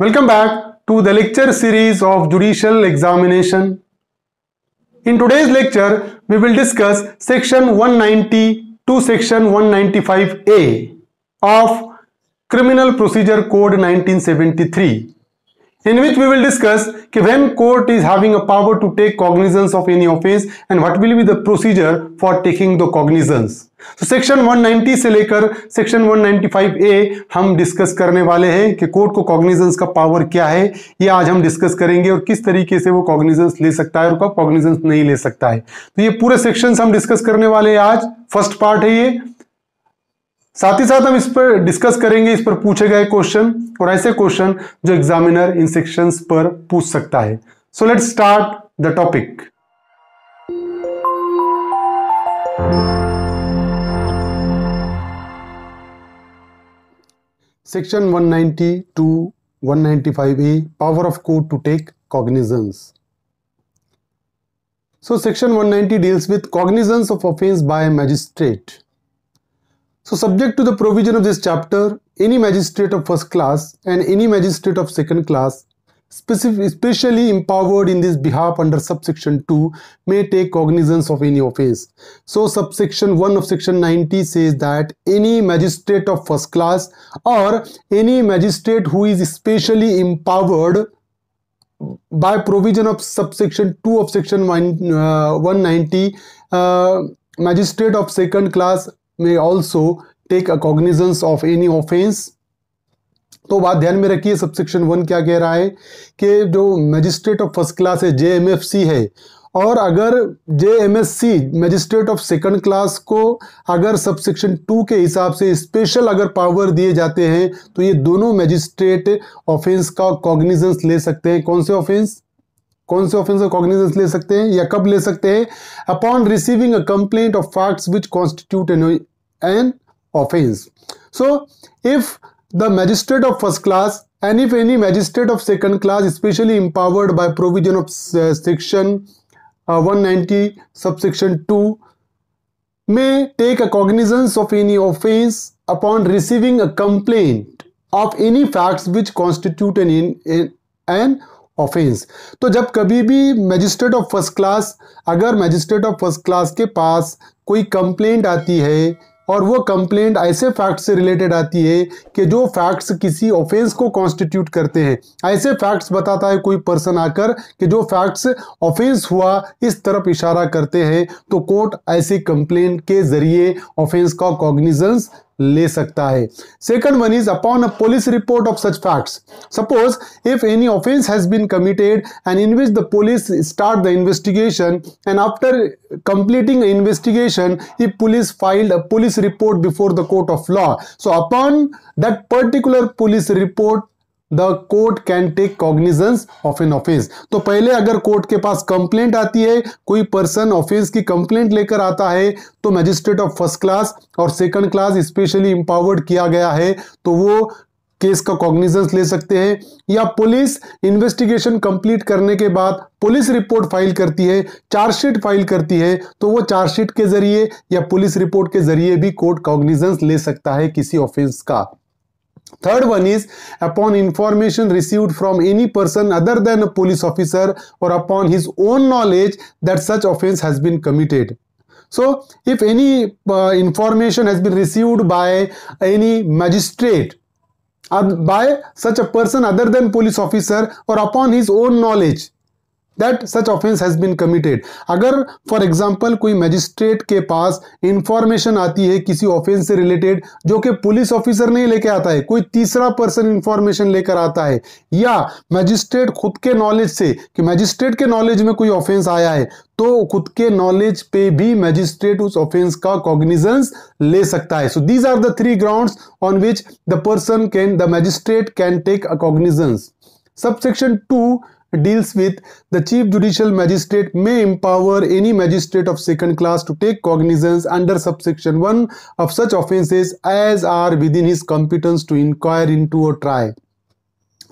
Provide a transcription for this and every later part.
Welcome back to the lecture series of Judicial Examination. In today's lecture, we will discuss section 190 to section 195A of Criminal Procedure Code 1973. in which we will discuss कि when court is having a power to take cognizance of any offence and what will be the procedure for taking the cognizance. So section 190 से लेकर section 195A हम discuss करने वाले हैं कि court को cognizance का power क्या है ये आज हम discuss करेंगे और किस तरीके से वो cognizance ले सकता है और कब cognizance नहीं ले सकता है तो ये पूरे sections हम discuss करने वाले हैं आज first part है ये साथ ही साथ हम इस पर डिस्कस करेंगे इस पर पूछे गए क्वेश्चन और ऐसे क्वेश्चन जो एग्जामिनर इन सेक्शंस पर पूछ सकता है so let start the topic section 192 to 195 A power of court to take cognizance so section 190 deals with cognizance of offence by magistrate So subject to the provision of this chapter, any magistrate of first class and any magistrate of second class specially empowered in this behalf under subsection 2 may take cognizance of any offence. So subsection 1 of section 90 says that any magistrate of first class or any magistrate who is specially empowered by provision of subsection 2 of section 190 uh, uh, magistrate of second class may also take a cognizance of any offence. तो बात ध्यान में रखिए subsection one क्या कह रहा है कि जो मजिस्ट्रेट ऑफ फर्स्ट क्लास है जे एम एफ सी है और अगर J M S C magistrate of second class को अगर सबसेक्शन टू के हिसाब से स्पेशल अगर पावर दिए जाते हैं तो ये दोनों मजिस्ट्रेट ऑफेंस का कॉग्निजेंस ले सकते हैं कौन से ऑफेंस कौन से ऑफेंस का कॉग्निजेंस ले सकते हैं या कब ले सकते हैं upon receiving a complaint of facts which constitute an offence. So, if the magistrate of first class and if any magistrate of second class especially empowered by provision of uh, section uh, 190 subsection 2 may take a cognizance of any offence upon receiving a complaint of any facts which constitute an, in, in, an offence तो जब कभी भी magistrate of first class अगर magistrate of first class के पास कोई complaint आती है और वो कंप्लेंट ऐसे फैक्ट्स से रिलेटेड आती है कि जो फैक्ट्स किसी ऑफेंस को कॉन्स्टिट्यूट करते हैं ऐसे फैक्ट्स बताता है कोई पर्सन आकर कि जो फैक्ट्स ऑफेंस हुआ इस तरफ इशारा करते हैं तो कोर्ट ऐसी कंप्लेंट के जरिए ऑफेंस का कॉग्निजेंस ले सकता है second one is upon a police report of such facts suppose if any offence has been committed and in which the police start the investigation and after completing investigation if police file a police report before the court of law so upon that particular police report the court can take cognizance of an offence तो पहले अगर court के पास complaint आती है कोई person offence की complaint लेकर आता है तो मजिस्ट्रेट ऑफ फर्स्ट क्लास और सेकंड क्लास स्पेशली इंपावर्ड किया गया है तो वो केस का कॉग्निजेंस ले सकते हैं या पुलिस इन्वेस्टिगेशन कंप्लीट करने के बाद पुलिस रिपोर्ट फाइल करती है चार्जशीट फाइल करती है तो वो चार्जशीट के जरिए या पुलिस रिपोर्ट के जरिए भी कोर्ट कॉग्निजेंस ले सकता है किसी ऑफेंस का Third one is upon information received from any person other than a police officer or upon his own knowledge that such offense has been committed. So if any uh, information has been received by any magistrate or by such a person other than police officer or upon his own knowledge that such offence has been committed अगर for example कोई magistrate के पास information आती है किसी offence से related जो कि पुलिस ऑफिसर नहीं लेके आता है कोई तीसरा पर्सन इंफॉर्मेशन लेकर आता है या मजिस्ट्रेट खुद के नॉलेज से कि मजिस्ट्रेट के नॉलेज में कोई ऑफेंस आया है तो खुद के नॉलेज पे भी मजिस्ट्रेट उस ऑफेंस का कॉग्निजेंस ले सकता है so these are the three ground on which the person can the magistrate can take a cognizance subsection two deals with the chief judicial magistrate may empower any magistrate of second class to take cognizance under subsection 1 of such offences as are within his competence to inquire into or try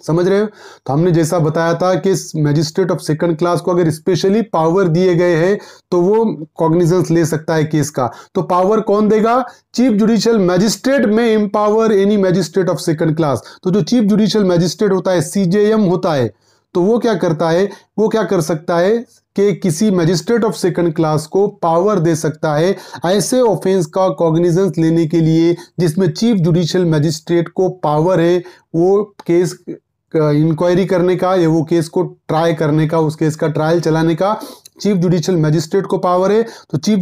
समझ रहे हो तो हमने जैसा बताया था कि magistrate of second class को अगर स्पेशली पावर दिए गए हैं तो वो कॉग्निजेंस ले सकता है केस का तो पावर कौन देगा chief judicial magistrate may empower any magistrate of second class तो जो चीफ जुडिशियल मैजिस्ट्रेट होता है सीजेएम होता है तो वो क्या करता है वो क्या कर सकता है कि किसी मजिस्ट्रेट ऑफ सेकंड क्लास को पावर दे सकता है ऐसे ऑफेंस का कॉग्निजेंस लेने के लिए जिसमें चीफ जुडिशियल मजिस्ट्रेट को पावर है वो केस इंक्वायरी uh, करने का या वो केस को ट्राई करने का उस केस का ट्रायल चलाने का चीफ जुडिशियल मैजिस्ट्रेट को पावर है तो चीफ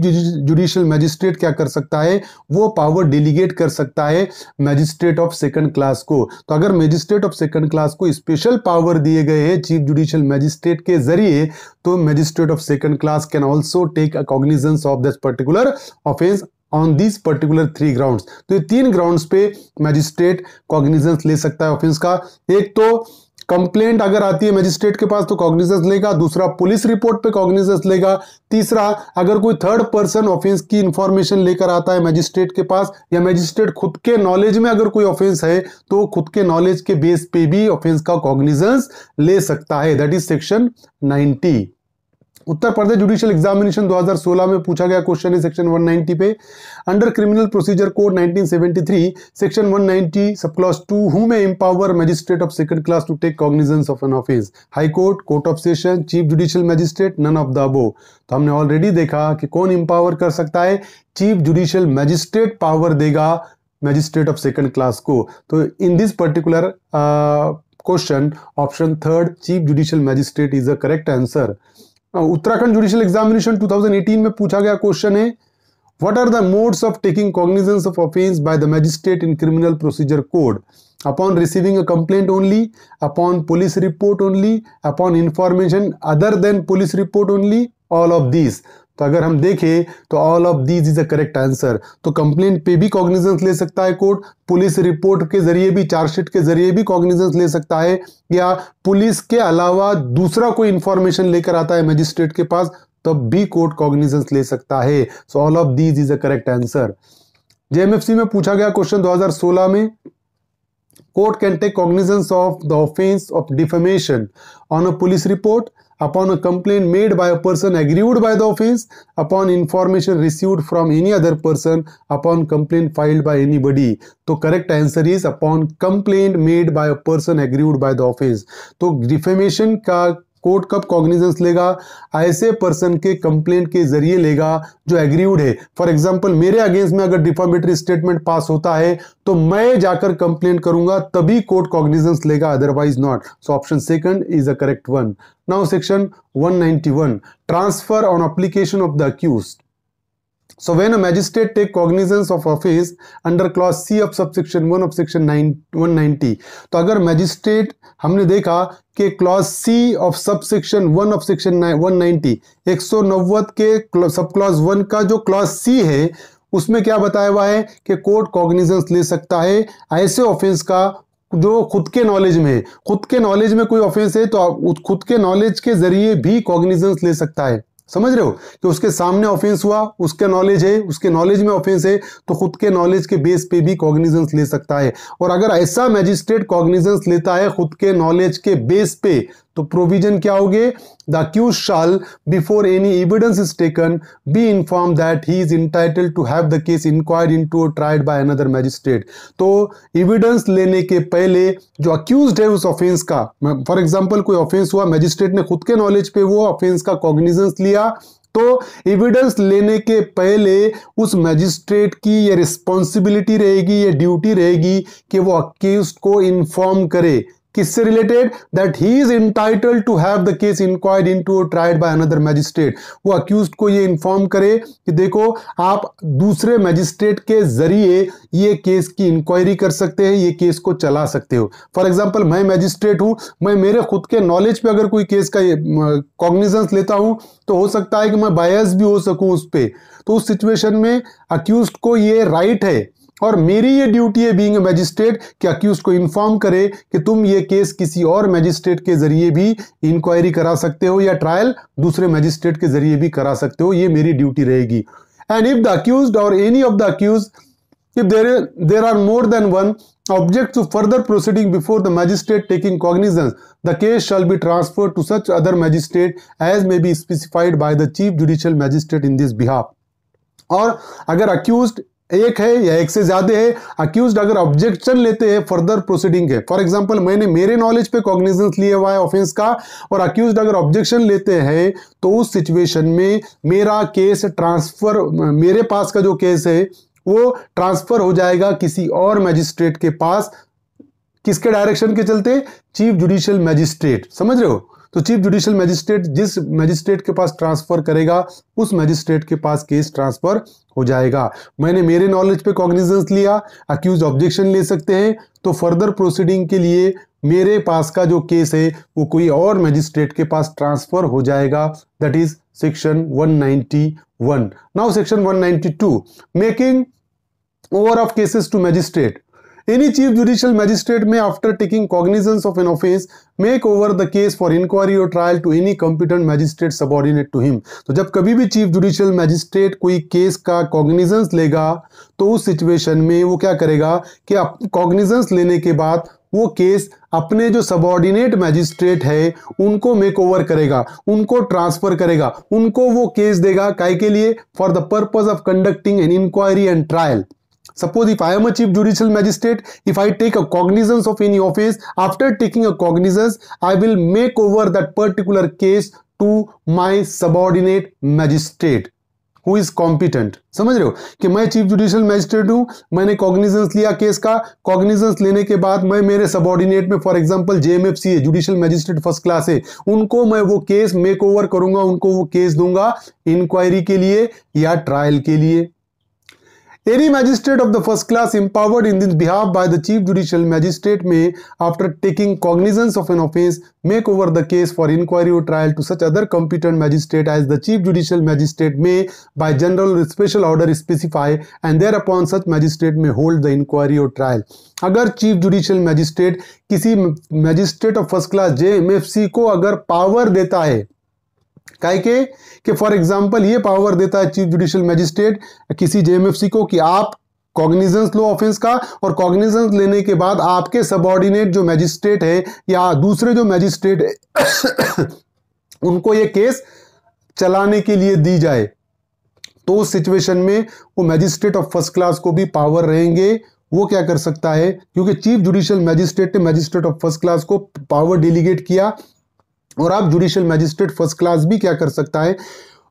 जुडिशियल मैजिस्ट्रेट क्या कर सकता है वो पावर डेलीगेट कर सकता है मैजिस्ट्रेट ऑफ सेकंड क्लास को तो अगर मैजिस्ट्रेट ऑफ सेकंड क्लास को स्पेशल पावर दिए गए हैं चीफ जुडिशियल मैजिस्ट्रेट के जरिए तो magistrate of second class can also take a of this particular offence on this particular three ground तो ये तीन ग्राउंड पे मैजिस्ट्रेट कॉग्निजेंस ले सकता है ऑफेंस का एक तो कंप्लेंट अगर आती है मजिस्ट्रेट के पास तो कॉग्निजेंस लेगा दूसरा पुलिस रिपोर्ट पे कॉग्निजेंस लेगा तीसरा अगर कोई थर्ड पर्सन ऑफेंस की इंफॉर्मेशन लेकर आता है मजिस्ट्रेट के पास या मजिस्ट्रेट खुद के नॉलेज में अगर कोई ऑफेंस है तो खुद के नॉलेज के बेस पे भी ऑफेंस का कॉग्निजेंस ले सकता है that is section ninety Uttar Pradesh judicial examination 2016 में पूछा गया क्वेश्चन है सेक्शन 190 पे under criminal procedure code 1973 section 190 sub class two who may empower magistrate of second class to take cognizance of an offence high court court of session chief judicial magistrate none of the above तो हमने already देखा कि कौन empower कर सकता है chief judicial magistrate power देगा magistrate of second class को तो in this particular question option third chief judicial magistrate is a correct answer Uttarakhand judicial examination 2018 में पूछा गया क्वेश्चन है what are the modes of taking cognizance of offence by the magistrate in criminal procedure code upon receiving a complaint only upon police report only upon information other than police report only all of this तो अगर हम देखें तो all of these is a correct answer तो complaint पे भी cognizance ले सकता है कोर्ट पुलिस रिपोर्ट के जरिए भी चार्जशीट के जरिए भी कॉग्निजेंस ले सकता है या पुलिस के अलावा दूसरा कोई इंफॉर्मेशन लेकर आता है मजिस्ट्रेट के पास तब भी कोर्ट कॉग्निजेंस ले सकता है so all of these is a correct answer JMFC में पूछा गया क्वेश्चन दो में court can take cognizance of the offence of defamation on a police report upon a complaint made by a person aggrieved by the offense, upon information received from any other person, upon complaint filed by anybody. So correct answer is upon complaint made by a person aggrieved by the offense. So defamation का court कब cognizance लेगा ऐसे person के complaint के जरिए लेगा जो agreed है फॉर एग्जाम्पल मेरे अगेंस्ट में अगर डिफॉर्मेटरी स्टेटमेंट पास होता है तो मैं जाकर कंप्लेंट करूंगा तभी कोर्ट कॉग्निजेंस लेगा otherwise not so option second is a correct one now section 191 transfer on application of the accused so when a magistrate take cognizance of office under clause c of subsection 1 of section 9 190 तो अगर magistrate हमने देखा के clause C of sub section one of section one ninety एक सौ नव्वद के sub clause one का जो क्लॉज सी है उसमें क्या बताया हुआ है कि कोर्ट कॉग्निजेंस ले सकता है ऐसे ऑफेंस का जो खुद के नॉलेज में है खुद के नॉलेज में कोई ऑफेंस है तो खुद के नॉलेज के जरिए भी कॉग्निजेंस ले सकता है समझ रहे हो कि उसके सामने ऑफेंस हुआ उसके नॉलेज है उसके नॉलेज में ऑफेंस है तो खुद के नॉलेज के बेस पे भी कॉग्निजेंस ले सकता है और अगर ऐसा मैजिस्ट्रेट कॉग्निजेंस लेता है खुद के नॉलेज के बेस पे तो प्रोविजन क्या होगे द क्यू shall before any evidence is taken be informed that he is entitle to have the case inquired into tried by another magistrate तो एविडेंस लेने के पहले जो अक्यूज है उस ऑफेंस का फॉर एग्जाम्पल कोई ऑफेंस हुआ मैजिस्ट्रेट ने खुद के नॉलेज पे वो ऑफेंस का कॉग्निजेंस लिया तो एविडेंस लेने के पहले उस मजिस्ट्रेट की ये रिस्पॉन्सिबिलिटी रहेगी ये ड्यूटी रहेगी कि वो अक्यूज को इन्फॉर्म करे किससे related that he is entitle to have the case inquired into tried by another magistrate वो अक्यूज को ये इन्फॉर्म करे कि देखो आप दूसरे मैजिस्ट्रेट के जरिए ये केस की इंक्वायरी कर सकते हैं ये केस को चला सकते हो फॉर एग्जाम्पल मैं मैजिस्ट्रेट हूँ मैं मेरे खुद के नॉलेज पे अगर कोई केस का कॉग्निजेंस लेता हूँ तो हो सकता है कि मैं बायस भी हो सकूँ उस पर तो उस सिचुएशन में अक्यूज को ये राइट right है और मेरी ये ड्यूटी है बीइंग मैजिस्ट्रेट कि अक्यूज को इन्फॉर्म करे कि तुम ये केस किसी और मैजिस्ट्रेट के जरिए भी इंक्वायरी करा सकते हो या ट्रायल दूसरे मैजिस्ट्रेट के जरिए भी करा सकते हो ये मेरी ड्यूटी रहेगी and if the accused or any of the accused if there there are more than one object to further proceeding before the magistrate taking cognizance the case shall be transfer to such other magistrate as may be specified by the chief judicial magistrate in this behalf और अगर accused एक है या एक से ज्यादा है accused अगर ऑब्जेक्शन लेते हैं फर्दर प्रोसीडिंग है फॉर एग्जांपल मैंने मेरे नॉलेज पे कॉग्निजेंस लिया हुआ है ऑफेंस का और अक्यूज अगर ऑब्जेक्शन लेते हैं तो उस सिचुएशन में मेरा केस ट्रांसफर मेरे पास का जो केस है वो ट्रांसफर हो जाएगा किसी और मैजिस्ट्रेट के पास किसके डायरेक्शन के चलते चीफ जुडिशियल मैजिस्ट्रेट समझ रहे हो तो चीफ जुडिशियल मैजिस्ट्रेट जिस मैजिस्ट्रेट के पास ट्रांसफर करेगा उस मैजिस्ट्रेट के पास केस ट्रांसफर हो जाएगा मैंने मेरे नॉलेज पे कॉग्निजेंस लिया अक्यूज ऑब्जेक्शन ले सकते हैं तो फर्दर प्रोसीडिंग के लिए मेरे पास का जो केस है वो कोई और मजिस्ट्रेट के पास ट्रांसफर हो जाएगा that is section 191 now section 192 making over of cases to magistrate any chief judicial magistrate may after taking cognizance of an offence make over the case for inquiry or trial to any competent magistrate subordinate to him तो जब कभी भी chief judicial magistrate कोई case का cognizance लेगा तो उस situation में वो क्या करेगा कि कॉग्निजेंस लेने के बाद वो केस अपने जो सबॉर्डिनेट मैजिस्ट्रेट है उनको मेक ओवर करेगा उनको ट्रांसफर करेगा उनको वो केस देगा काय के लिए for the purpose of conducting an inquiry and trial Suppose if I am a chief judicial magistrate, if I take a cognizance of any office, after taking a cognizance, I will make over that particular case to my subordinate magistrate. who is competent समझ रहे हो कि मैं chief judicial magistrate हूं मैंने cognizance लिया case का cognizance लेने के बाद मैं मेरे सबॉर्डिनेट में फॉर एग्जांपल जेएमएफसी है जुडिशियल मैजिस्ट्रेट फर्स्ट क्लास है उनको मैं वो केस मेक ओवर करूंगा उनको वो केस दूंगा इंक्वायरी के लिए या ट्रायल के लिए Any magistrate of the first class empowered in this behalf by the chief judicial magistrate may, after taking cognizance of an offence, make over the case for inquiry or trial to such other competent magistrate as the chief judicial magistrate may, by general or special order, specify, and thereupon such magistrate may hold the inquiry or trial. अगर chief judicial magistrate किसी magistrate of first class J M F C को अगर power देता है काय के कि for example ये पावर देता है चीफ जुडिशियल मैजिस्ट्रेट किसी जेएमएफसी को कि आप कॉग्निजेंस लो ऑफेंस का और कॉग्निजेंस लेने के बाद आपके सबॉर्डिनेट जो मैजिस्ट्रेट हैं या दूसरे जो मैजिस्ट्रेट उनको ये केस चलाने के लिए दी जाए तो उस सिचुएशन में वो मैजिस्ट्रेट ऑफ फर्स्ट क्लास को भी पावर रहेंगे वो क्या कर सकता है क्योंकि चीफ जुडिशियल मैजिस्ट्रेट ने मैजिस्ट्रेट ऑफ फर्स्ट क्लास को पावर डेलीगेट किया और आप जुडिशियल मैजिस्ट्रेट फर्स्ट क्लास भी क्या कर सकता है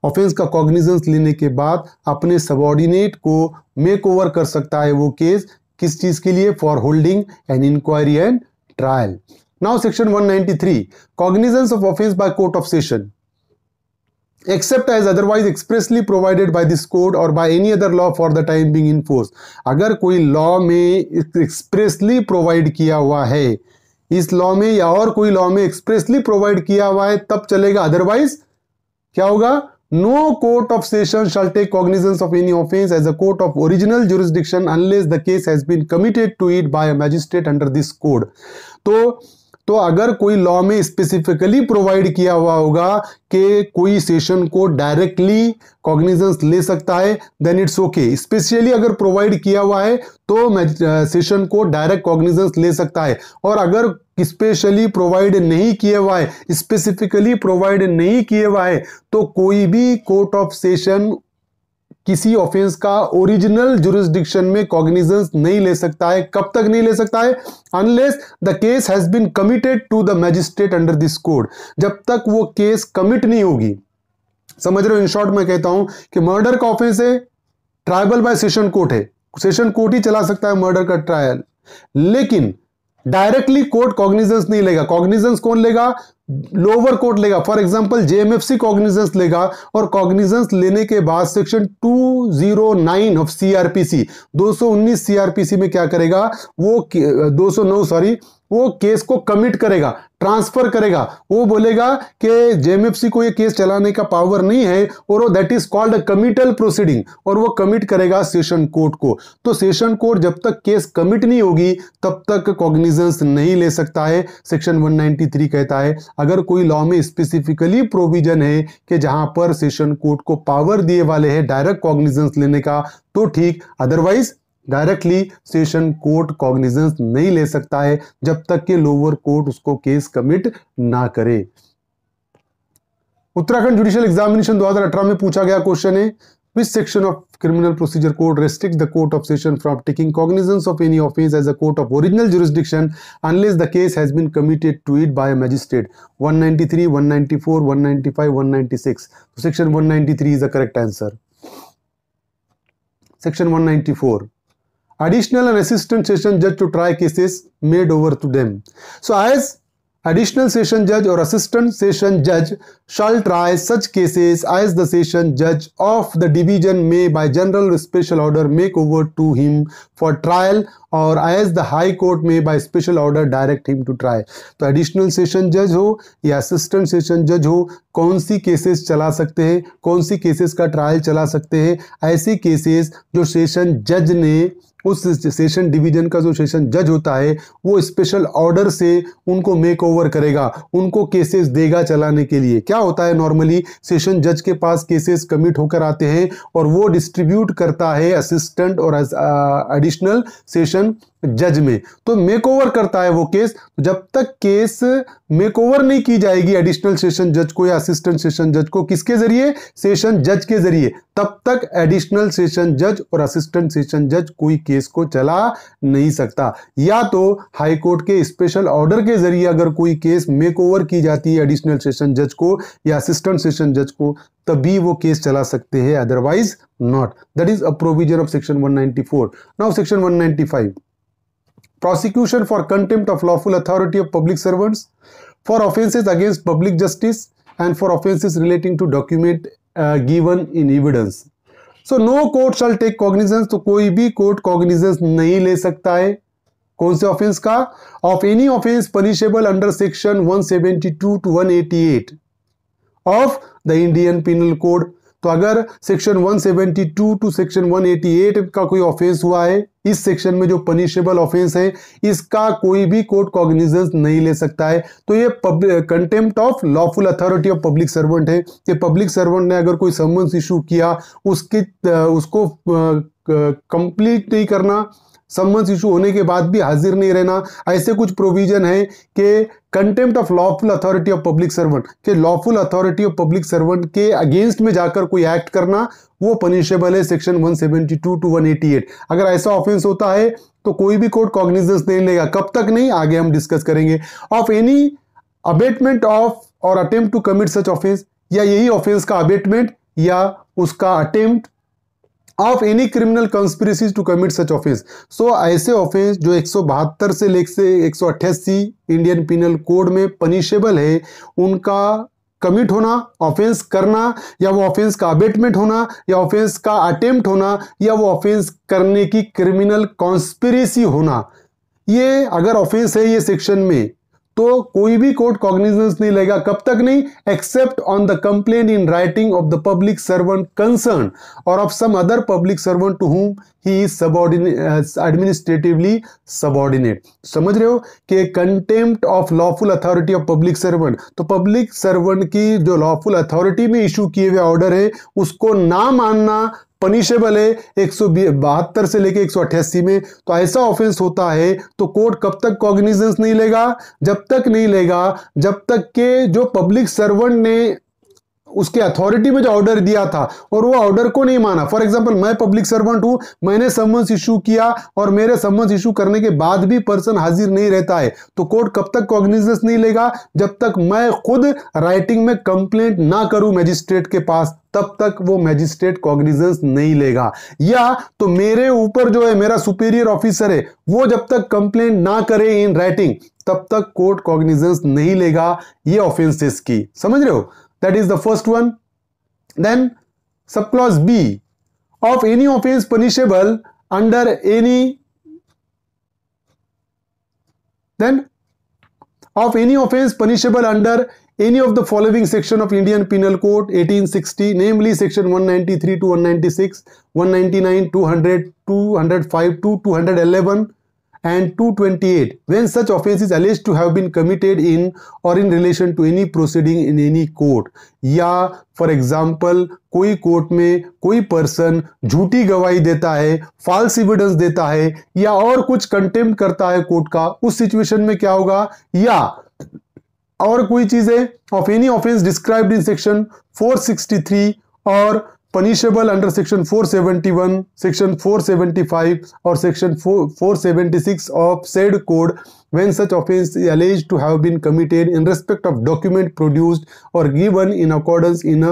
ऑफेंस का कॉग्निजेंस लेने के बाद अपने सबॉर्डिनेट को मेक ओवर कर सकता है वो केस किस चीज के लिए for holding an inquiry and trial now section 193 ninety three cognizance of offence by court of session except as otherwise expressly provided by this court or by any other law for the time being in अगर कोई law में expressly provide किया हुआ है इस law में या और कोई लॉ में एक्सप्रेसली प्रोवाइड किया हुआ है तब चलेगा अदरवाइज क्या होगा no court of session shall take cognizance of any offence as a court of original jurisdiction unless the case has been committed to it by a magistrate under this code तो तो अगर कोई law में specifically provide किया हुआ होगा कि कोई सेशन को डायरेक्टली कॉग्निजेंस ले सकता है देन इट्स ओके स्पेशली अगर प्रोवाइड किया हुआ है तो सेशन को डायरेक्ट कॉग्निजेंस ले सकता है और अगर स्पेशली प्रोवाइड नहीं किया हुआ है स्पेसिफिकली प्रोवाइड नहीं किए हुआ है तो कोई भी कोर्ट ऑफ सेशन किसी ऑफेंस का ओरिजिनल जुरिस्डिक्शन में कॉग्निजेंस नहीं ले सकता है कब तक नहीं ले सकता है unless the case has been committed to the magistrate under this code जब तक वो केस कमिट नहीं होगी समझ रहे हो इन शॉर्ट मैं कहता हूं कि मर्डर का ऑफेंस है ट्राइबल बाय सेशन कोर्ट है सेशन कोर्ट ही चला सकता है मर्डर का ट्रायल लेकिन डायरेक्टली कोर्ट कॉग्निजेंस नहीं लेगा कॉग्निजेंस कौन लेगा लोअर कोर्ट लेगा फॉर एग्जाम्पल जेएमएफसी कॉग्निजेंस लेगा और कॉग्निजेंस लेने के बाद सेक्शन 209 ऑफ सीआरपीसी 219 सीआरपीसी में क्या करेगा वो 209 सॉरी वो केस को कमिट करेगा ट्रांसफर करेगा वो बोलेगा कि जेएमएफसी को ये केस चलाने का पावर नहीं है और वो that is called committal proceeding और वो कमिट करेगा सेशन कोर्ट को तो सेशन कोर्ट जब तक केस कमिट नहीं होगी तब तक कॉग्निजेंस नहीं ले सकता है सेक्शन 193 कहता है अगर कोई लॉ में स्पेसिफिकली प्रोविजन है कि जहां पर सेशन कोर्ट को पावर दिए वाले है डायरेक्ट कॉग्निजेंस लेने का तो ठीक otherwise directly session court cognizance नहीं ले सकता है जब तक कि लोअर कोर्ट उसको केस कमिट ना करे उत्तराखंड जुडिशियल एग्जामिनेशन 2018 में पूछा गया क्वेश्चन है which section of criminal procedure code restricts the court of session from taking cognizance of any offence as a court of original jurisdiction unless the case has been committed to it by a magistrate 193 194 195 196 so section 193 is the correct answer section 194 additional and assistant session judge to try cases made over to them. So as additional session judge or assistant session judge shall try such cases as the session judge of the division may by general or special order make over to him for trial or as the high court may by special order direct him to try to so additional session judge ho ya assistant session judge ho kaun si cases chala sakte hain kaun si cases ka trial chala sakte hain aise cases jo session judge ne उस session division का जो session जज होता है वो special order से उनको make over करेगा उनको केसेस देगा चलाने के लिए क्या होता है नॉर्मली सेशन जज के पास केसेस कमिट होकर आते हैं और वो डिस्ट्रीब्यूट करता है असिस्टेंट और एडिशनल सेशन uh, जज में तो मेक ओवर करता है वो केस तो जब तक केस मेक ओवर नहीं की जाएगी एडिशनल सेशन जज को या असिस्टेंट सेशन जज को किसके जरिए सेशन जज के जरिए तब तक एडिशनल सेशन जज और असिस्टेंट सेशन जज कोई केस को चला नहीं सकता या तो हाई कोर्ट के स्पेशल ऑर्डर के जरिए अगर कोई केस मेक ओवर की जाती है एडिशनल सेशन जज को या असिस्टेंट सेशन जज को तभी वो केस चला सकते हैं otherwise not that is a provision of section 194 now section 195 prosecution for contempt of lawful authority of public servants, for offences against public justice, and for offences relating to document uh, given in evidence. So no court shall take cognizance तो कोई भी court cognizance नहीं ले सकता है कौन से offence का of any offence punishable under section 172 to 188 of the Indian penal code तो अगर सेक्शन 172 टू सेक्शन 188 का कोई ऑफेंस हुआ है इस सेक्शन में जो पनिशेबल ऑफेंस है इसका कोई भी कोर्ट कॉग्निजेंस नहीं ले सकता है तो ये contempt of lawful authority of public servant है कि पब्लिक सर्वेंट ने अगर कोई समन्स इशू किया उसकी उसको कंप्लीट नहीं करना सम्मन्स इशू होने के बाद भी हाजिर नहीं रहना ऐसे कुछ प्रोविजन है कि contempt of lawful authority of public servant के lawful authority of public servant के अगेंस्ट में जाकर कोई एक्ट करना वो पनिशेबल है सेक्शन 172 टू 188 अगर ऐसा ऑफेंस होता है तो कोई भी कोर्ट कॉग्निजेंस नहीं लेगा कब तक नहीं आगे हम डिस्कस करेंगे of any abetment of or attempt to commit such offence या यही ऑफेंस का अबेटमेंट या उसका attempt of any criminal conspiracies to commit such offence so ऐसे ऑफेंस जो एक से लेकर से एक इंडियन पिनल कोड में पनिशेबल है उनका कमिट होना ऑफेंस करना या वो ऑफेंस का अबेटमेंट होना या ऑफेंस का अटेम्प्ट होना या वो ऑफेंस करने की क्रिमिनल कॉन्स्पिरसी होना ये अगर ऑफेंस है ये सेक्शन में तो कोई भी कोर्ट कॉग्निजेंस नहीं लेगा कब तक नहीं except on the complaint in writing of the public servant concern or of some other public servant to whom he is subordinate administratively subordinate समझ रहे हो कि contempt of lawful authority of public servant तो public servant की जो lawful authority में issue किए हुए ऑर्डर है उसको ना मानना पनिशेबल है एक से लेके एक में तो ऐसा ऑफेंस होता है तो कोर्ट कब तक कॉग्निजेंस नहीं लेगा जब तक नहीं लेगा जब तक के जो पब्लिक सर्वेंट ने उसके अथॉरिटी में जो ऑर्डर दिया था और वो ऑर्डर को नहीं माना फॉर एग्जाम्पल मैं पब्लिक सर्वेंट हूं मैंने सम्मन्स इशू किया और मेरे सम्मन्स इशू करने के बाद भी पर्सन हाजिर नहीं रहता है तो कोर्ट कब तक कॉग्निजेंस नहीं लेगा जब तक मैं खुद राइटिंग में कंप्लेंट ना करूं मैजिस्ट्रेट के पास तब तक वो मैजिस्ट्रेट कॉग्निजेंस नहीं लेगा या तो मेरे ऊपर जो है मेरा सुपीरियर ऑफिसर है वो जब तक कंप्लेंट ना करे इन राइटिंग तब तक कोर्ट कॉग्निजेंस नहीं लेगा ये ऑफेंसेस की समझ रहे हो that is the first one. Then subclause B of any offence punishable under any then of any offence punishable under any of the following section of Indian Penal Code 1860 namely section 193 to 196 199 200 205 to 211 and 228 when such offence is alleged to have been committed in or in relation to any proceeding in any court या for example कोई court में कोई person झूठी गवाही देता है false evidence देता है या और कुछ कंटेम करता है कोर्ट का उस सिचुएशन में क्या होगा या और कोई चीज है of any offence described in section 463 or punishable under section 471, section 475 or section 476 of said code when such offence alleged to have been committed in respect of document produced or given in accordance in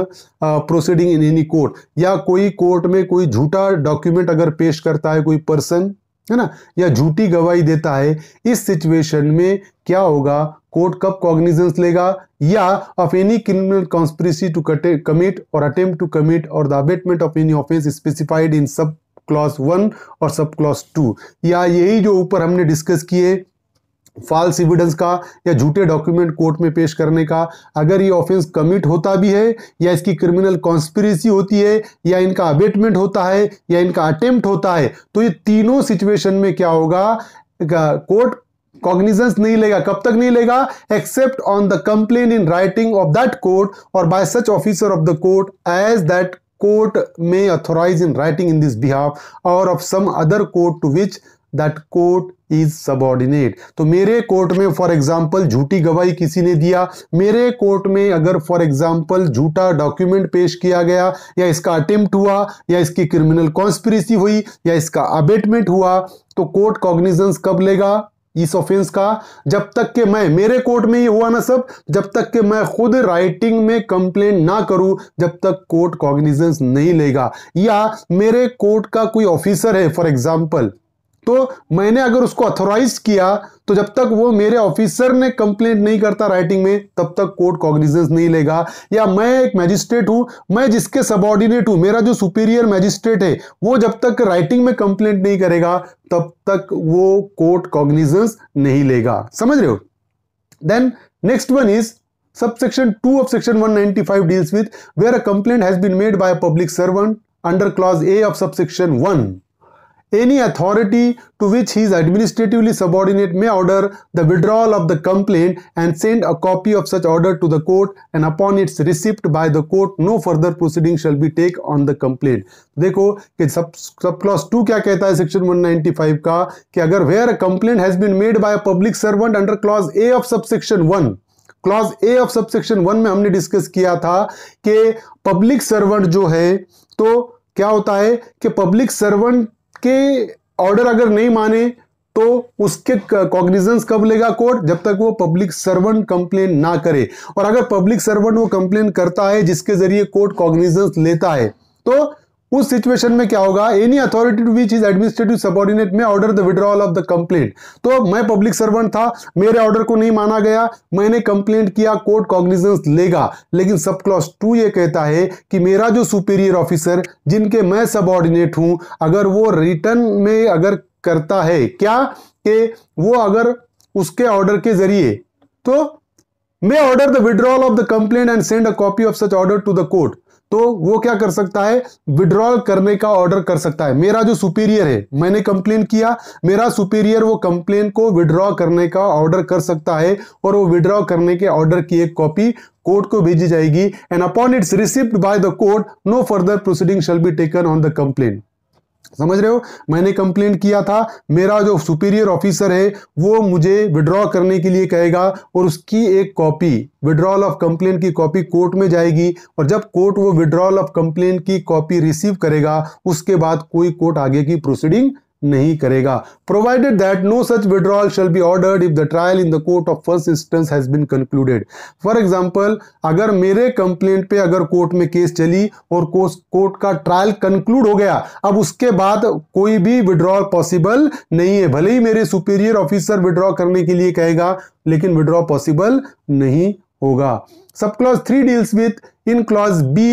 proceeding in any court या कोई court में कोई झूठा document अगर पेश करता है कोई पर्सन है ना या झूठी गवाही देता है इस सिचुएशन में क्या होगा कोर्ट कब कॉग्निजेंस लेगा या of any criminal conspiracy to commit or attempt to commit or the abetment of any offence specified in sub clause one और सब क्लॉस टू या यही जो ऊपर हमने डिस्कस किए फॉल्स एविडेंस का या झूठे डॉक्यूमेंट कोर्ट में पेश करने का अगर ये ऑफेंस कमिट होता भी है या इसकी क्रिमिनल कॉन्स्पिरसी होती है या इनका अबेटमेंट होता है या इनका अटेम्प्ट होता है तो ये तीनों सिचुएशन में क्या होगा कोर्ट कॉग्निजेंस नहीं लेगा कब तक नहीं लेगा except on the complaint in writing of that court or by such officer of the court as that court may authorise in writing in this behalf or of some other court to which that court is subordinate तो मेरे court में for example झूठी गवाही किसी ने दिया मेरे court में अगर फॉर एग्जाम्पल झूठा डॉक्यूमेंट पेश किया गया या इसका अटेम्प्ट हुआ या इसकी क्रिमिनल कॉन्स्पिरसी हुई या इसका अबेटमेंट हुआ तो कोर्ट कॉग्निजेंस कब लेगा इस ऑफेंस का जब तक के मैं मेरे कोर्ट में ये हुआ ना सब जब तक के मैं खुद राइटिंग में कंप्लेन ना करूं जब तक कोर्ट कॉग्निजेंस नहीं लेगा या मेरे कोर्ट का कोई ऑफिसर है फॉर एग्जांपल तो मैंने अगर उसको अथोराइज किया तो जब तक वो मेरे ऑफिसर ने कंप्लेंट नहीं करता राइटिंग में तब तक कोर्ट कॉग्निजेंस नहीं लेगा या मैं एक मैजिस्ट्रेट हूं मैं जिसके सबॉर्डिनेट हूं मेरा जो सुपीरियर मैजिस्ट्रेट है वो जब तक राइटिंग में कंप्लेंट नहीं करेगा तब तक वो कोर्ट कॉग्निजेंस नहीं लेगा समझ रहे हो then next one is subsection 2 of section 195 deals with where a complaint has been made by public servant under clause A of sub section one any authority to which he is administratively subordinate may order the withdrawal of the complaint and send a copy of such order to the court and upon its receipt by the court no further proceeding shall be take on the complaint देखो कि सब sub clause to क्या कहता है section 195 का कि अगर where a complaint has been made by a public servant under clause A of sub section one clause A of sub section one में हमने डिस्कस किया था कि पब्लिक सर्वेंट जो है तो क्या होता है कि पब्लिक सर्वेंट उसके ऑर्डर अगर नहीं माने तो उसके कॉग्निजेंस कब लेगा कोर्ट जब तक वो पब्लिक सर्वेंट कंप्लेन ना करे और अगर पब्लिक सर्वेंट वो कंप्लेन करता है जिसके जरिए कोर्ट कॉग्निजेंस लेता है तो उस सिचुएशन में क्या होगा any authority to which is administrative subordinate may order the withdrawal of the complaint तो मैं पब्लिक सर्वेंट था मेरे ऑर्डर को नहीं माना गया मैंने कंप्लेंट किया कोर्ट कॉग्निजेंस लेगा लेकिन सब क्लॉस टू ये कहता है कि मेरा जो सुपीरियर ऑफिसर जिनके मैं सबॉर्डिनेट हूं अगर वो रिटर्न में अगर करता है क्या के वो अगर उसके ऑर्डर के जरिए तो may order the withdrawal of the complaint and send a copy of such order to the court तो वो क्या कर सकता है विड्रॉल करने का ऑर्डर कर सकता है मेरा जो सुपीरियर है मैंने कंप्लेन किया मेरा सुपीरियर वो कंप्लेन को विड्रॉ करने का ऑर्डर कर सकता है और वो विड्रॉ करने के ऑर्डर की एक कॉपी कोर्ट को भेजी जाएगी and upon its receipt by the court no further proceeding shall be taken on the complaint समझ रहे हो मैंने कंप्लेंट किया था मेरा जो सुपीरियर ऑफिसर है वो मुझे विड्रॉ करने के लिए कहेगा और उसकी एक कॉपी विड्रॉल ऑफ कंप्लेंट की कॉपी कोर्ट में जाएगी और जब कोर्ट वो विड्रॉल ऑफ कंप्लेंट की कॉपी रिसीव करेगा उसके बाद कोई कोर्ट आगे की प्रोसीडिंग नहीं करेगा provided that no such withdrawal shall be ordered if the trial in the court of first instance has been concluded for example अगर मेरे कंप्लेंट पे अगर कोर्ट में केस चली और कोर्ट का ट्रायल कंक्लूड हो गया अब उसके बाद कोई भी विड्रॉल पॉसिबल नहीं है भले ही मेरे सुपीरियर ऑफिसर विड्रॉ करने के लिए कहेगा लेकिन विड्रॉ पॉसिबल नहीं होगा sub clause three deals with in clause B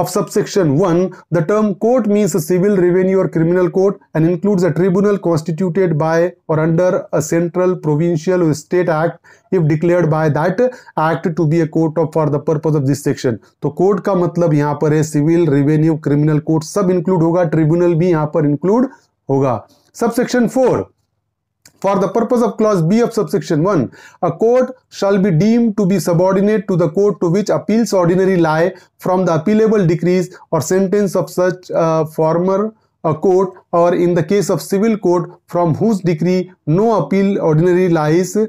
of subsection one the term court means civil revenue or criminal court and includes a tribunal constituted by or under a central provincial state act if declared by that act to be a court of for the purpose of this section तो court का मतलब यहाँ पर है civil revenue criminal court सब include होगा tribunal भी यहाँ पर इंक्लूड होगा subsection four For the purpose of clause B of subsection 1, a court shall be deemed to be subordinate to the court to which appeals ordinary lie from the appealable decrees or sentence of such uh, former a court or in the case of civil court from whose decree no appeal ordinary lies uh,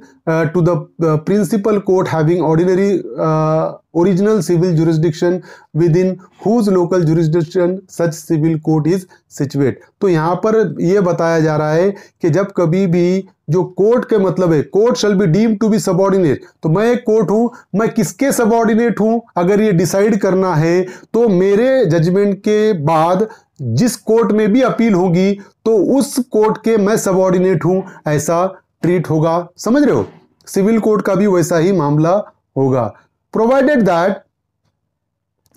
to the uh, principal court having ordinary uh, original civil jurisdiction within whose local jurisdiction such civil court is situated तो यहाँ पर ये बताया जा रहा है कि जब कभी भी जो कोर्ट के मतलब है court shall be deem to be subordinate तो मैं एक कोर्ट हूँ मैं किसके सबॉर्डिनेट हूँ अगर ये डिसाइड करना है तो मेरे जजमेंट के बाद जिस कोर्ट में भी अपील होगी तो उस कोर्ट के मैं सबॉर्डिनेट हूं ऐसा ट्रीट होगा समझ रहे हो सिविल कोर्ट का भी वैसा ही मामला होगा provided that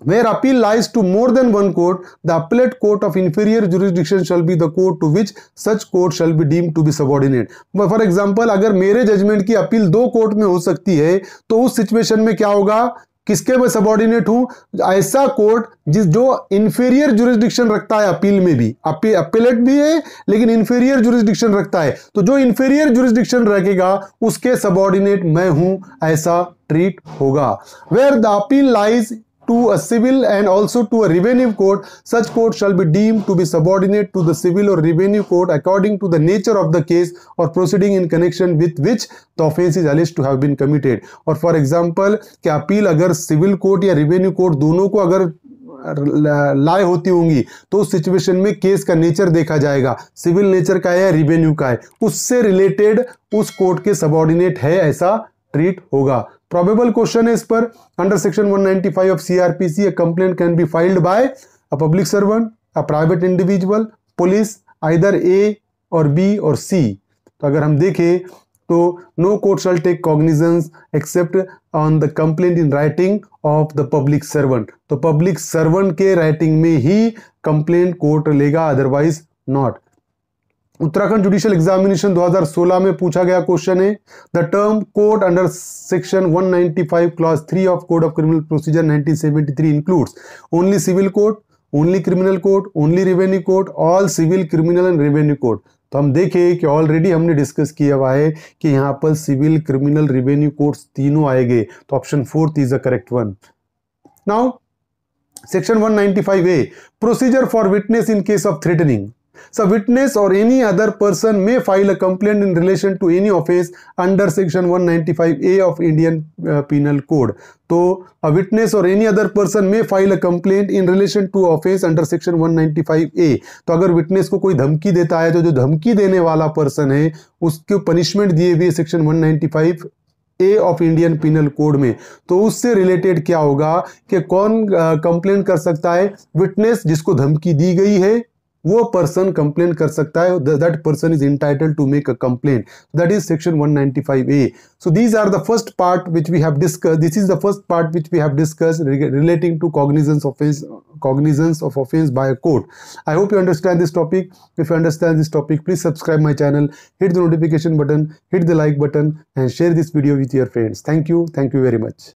where appeal lies to more than one court the appellate court of inferior jurisdiction shall be the court to which such court shall be deem to be subordinate for example अगर मेरे judgement की appeal दो court में हो सकती है तो उस सिचुएशन में क्या होगा किसके मैं सबॉर्डिनेट हूं ऐसा कोर्ट जिस जो इंफीरियर जुरिस्डिक्शन रखता है अपील में भी अपीलेट भी है लेकिन इंफीरियर जुरिस्डिक्शन रखता है तो जो इंफीरियर जुरिस्डिक्शन रखेगा उसके सबॉर्डिनेट मैं हूं ऐसा ट्रीट होगा where the appeal lies to a civil and also to a revenue court, such court shall be deemed to be subordinate to the civil or revenue court according to the nature of the case or proceeding in connection with which the offense is alleged to have been committed. or for example ki appeal agar civil court ya revenue court dono ko agar लाए होती होंगी तो उस situation में case का nature देखा जाएगा civil nature का है या रिवेन्यू का है उससे रिलेटेड उस कोर्ट के सबॉर्डिनेट है ऐसा ट्रीट होगा प्रोबेबल क्वेश्चन है इस पर under section 195 of CrPC a complaint can be filed by a public servant a private individual police either A or B or C तो अगर हम देखें तो no court shall take cognizance except on the complaint in writing of the public servant तो public servant के writing में ही complaint court लेगा otherwise not Uttarakhand judicial examination 2016 में पूछा गया क्वेश्चन है the term court under section 195 clause 3 of code of criminal procedure 1973 includes only civil court only criminal court only revenue court all civil criminal and revenue court तो हम देखें कि already हमने discuss किया हुआ है कि यहाँ पर सिविल क्रिमिनल रेवेन्यू कोर्ट तीनों आएंगे तो option fourth is a correct one now section 195 A procedure for witness in case of threatening So witness or any other person may file a complaint in relation to any offence under section 195A of Indian uh, Penal Code. So a witness or any other person may file a complaint in relation to offence under section 195A. तो अगर witness को कोई धमकी देता है तो जो धमकी देने वाला person है उसको punishment दिए हुए section 195 A of Indian penal code में तो उससे रिलेटेड क्या होगा कि कौन कंप्लेंट कर सकता है विटनेस जिसको धमकी दी गई है वो पर्सन कंप्लेन कर सकता है that person is entitle to make a complaint that is section 195 ninety A so these are the first part which we have discuss this is the first part which we have discuss relating to cognizance offence cognizance of offence by court I hope you understand this topic if you understand this topic please subscribe my channel hit the notification button hit the like button and share this video with your friends thank you thank you very much